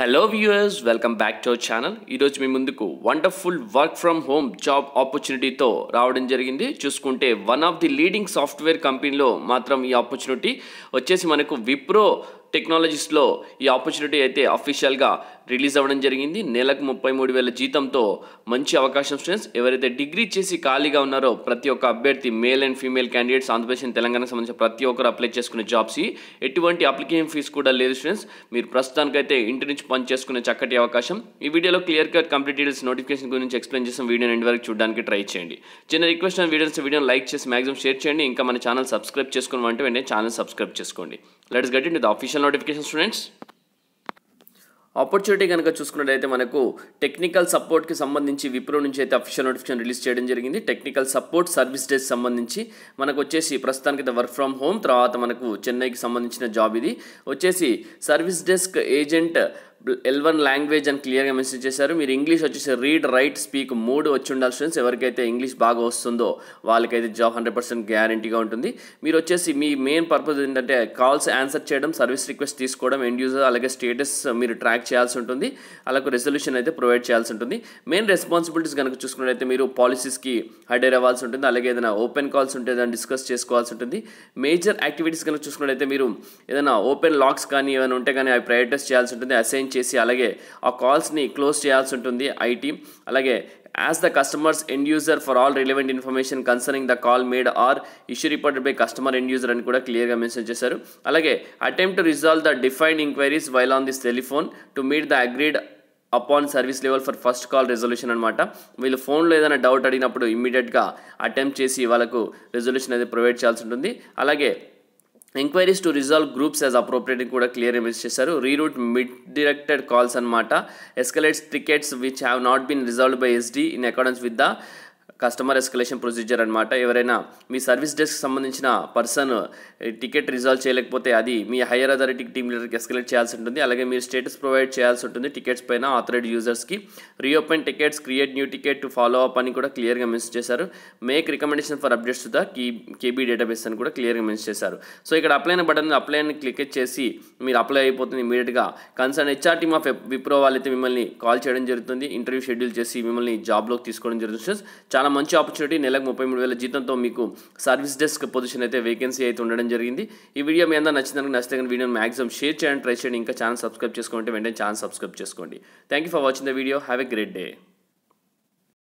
hello viewers welcome back to our channel ఈరోజు మీ ముందుకు wonderful work from home job ఆపర్చునిటీతో రావడం జరిగింది చూసుకుంటే one of the leading software కంపెనీలో మాత్రం ఈ ఆపర్చునిటీ వచ్చేసి మనకు విప్రో టెక్నాలజీస్లో ఈ ఆపర్చునిటీ అయితే అఫీషియల్గా రిలీజ్ అవ్వడం జరిగింది నెలకు ముప్పై మూడు వేల జీతంతో మంచి అవకాశం స్టూడెంట్స్ ఎవరైతే డిగ్రీ చేసి ఖాళీగా ఉన్నారో ప్రతి ఒక్క అభ్యర్థి male and female candidates Andhra Pradesh and తెలంగాణకు సంబంధించిన ప్రతి ఒక్కరు అప్లై చేసుకునే జాబ్స్ ఎటువంటి అప్లికేషన్ ఫీజు కూడా లేదు స్టూడెంట్స్ మీరు ప్రస్తుతానికైతే ఇంటి నుంచి పని చేసుకునే చక్కటి అవకాశం ఈ వీడియోలో clear cut complete details notification గురించి ఎక్స్ప్లెయిన్ చేసిన వీడియో ఎండ్ వరకు చూడడానికి ట్రై చేయండి చిన్న రిక్వెస్ట్ వీడియోస్ వీడియోని లైక్ చేసి మాక్సిమం షేర్ చేయండి ఇంకా మన ఛానల్ సబ్స్క్రైబ్ చేసుకుని వెంటనే ఛానల్ సబ్స్క్రైబ్ చేసుకోండి let's get in the official notification students opportunity కనుక చూసుకున్నట్టయితే మనకు టెక్నికల్ సపోర్ట్కి సంబంధించి విప్రో నుంచి అయితే అఫీషియల్ నోటిఫికేషన్ రిలీజ్ చేయడం జరిగింది టెక్నికల్ సపోర్ట్ సర్వీస్ డేస్ సంబంధించి మనకు వచ్చేసి ప్రస్తుతానికి వర్క్ ఫ్రమ్ హోమ్ తర్వాత మనకు చెన్నైకి సంబంధించిన జాబ్ ఇది వచ్చేసి service desk agent L one language అని క్లియర్గా మెన్షన్ చేశారు మీరు ఇంగ్లీష్ వచ్చేసి రీడ్ రైట్ స్పీక్ మూడు వచ్చి ఉండాలి స్టూడెంట్స్ ఎవరికైతే ఇంగ్లీష్ బాగా వస్తుందో వాళ్ళకైతే జాబ్ హండ్రెడ్ పర్సెంట్ గ్యారంటీగా ఉంటుంది మీరు వచ్చేసి మీ మెయిన్ పర్పస్ ఏంటంటే కాల్స్ ఆన్సర్ చేయడం సర్వీస్ రిక్వెస్ట్ తీసుకోవడం ఎండ్ యూజర్ అలాగే స్టేటస్ మీరు ట్రాక్ చేయాల్సి ఉంటుంది అలాగే రెజల్యూషన్ అయితే ప్రొవైడ్ చేయాల్సి ఉంటుంది మెయిన్ రెస్పాన్సిబిలిటీస్ కనుక చూసుకున్నట్టయితే మీరు పాలసీస్కి హైడర్ అవ్వాల్సి ఉంటుంది అలాగే ఏదైనా ఓపెన్ కాల్స్ ఉంటే దాన్ని డిస్కస్ చేసుకోవాల్సి ఉంటుంది మేజర్ యాక్టివిటీస్ కనుక చూసుకున్నట్టయితే మీరు ఏదైనా ఓపెన్ లాక్స్ కానీ ఏమైనా ఉంటే కానీ అవి ప్రయోటైజ్ చేయాల్సి ఉంటుంది అసైన్ చేసి అలాగే ఆ కాల్స్ని క్లోజ్ చేయాల్సి ఉంటుంది ఐటీ అలాగే as the customers end user for all relevant information concerning the call made or issue reported by customer end user అని కూడా క్లియర్గా మెన్షన్ చేశారు అలాగే attempt to resolve the defined enquiries while on this telephone to meet the agreed upon service level for first call resolution అనమాట వీళ్ళు ఫోన్లో ఏదైనా doubt అడిగినప్పుడు ఇమీడియట్గా అటెంప్ట్ చేసి వాళ్ళకు రెజల్యూషన్ అనేది ప్రొవైడ్ చేయాల్సి ఉంటుంది అలాగే enquiries to resolve groups as appropriate కూడా క్లియర్ ఇమేజ్ చేశారు రీరూట్ మిడ్ డిరెక్టెడ్ కాల్స్ అనమాట escalates tickets which have not been resolved by SD in accordance with the customer escalation procedure అనమాట ఎవరైనా మీ సర్వీస్ డెస్క్ సంబంధించిన పర్సన్ టికెట్ రిజాల్వ్ చేయలేకపోతే అది మీ హైయర్ అథారిటీ టీమ్ లీడర్కి ఎస్కలేట్ చేయాల్సి ఉంటుంది అలాగే మీరు స్టేటస్ ప్రొవైడ్ చేయాల్సి ఉంటుంది టికెట్స్ పైన ఆథరైడ్ యూజర్స్కి reopen tickets create new ticket to follow up అని కూడా క్లియర్గా మెన్షన్ చేశారు make recommendation for updates to the key KB database అని కూడా క్లియర్గా మెన్షన్ చేశారు సో ఇక్కడ అప్లై అయిన బటన్ అప్లై అని క్లిక్ చేసి మీరు అప్లై అయిపోతుంది ఇమీడియట్గా concern HR team of Wipro వాళ్ళైతే మిమ్మల్ని కాల్ చేయడం జరుగుతుంది ఇంటర్వ్యూ షెడ్యూల్ చేసి మిమ్మల్ని జాబ్లోకి తీసుకోవడం జరుగుతుంది చాలా చాలా మంచి ఆపర్చునిటీ నెలకు ముప్పై మూడు వేల జీతంతో మీకు సర్వీస్ డెస్క్ పొజిషన్ అయితే వేకెన్సీ అయితే ఉండడం జరిగింది ఈ వీడియో మీ అందరూ నచ్చినందుకు నచ్చితే కానీ మాక్సిమం మ్యాక్సిమం షేర్ చేయండి ట్రై చేయండి ఇంకా ఛానల్ సబ్స్క్రైబ్ చేసుకోండి వెంటనే ఛానల్ సబ్స్క్రైబ్ చేసుకోండి thank you for watching the video have a great day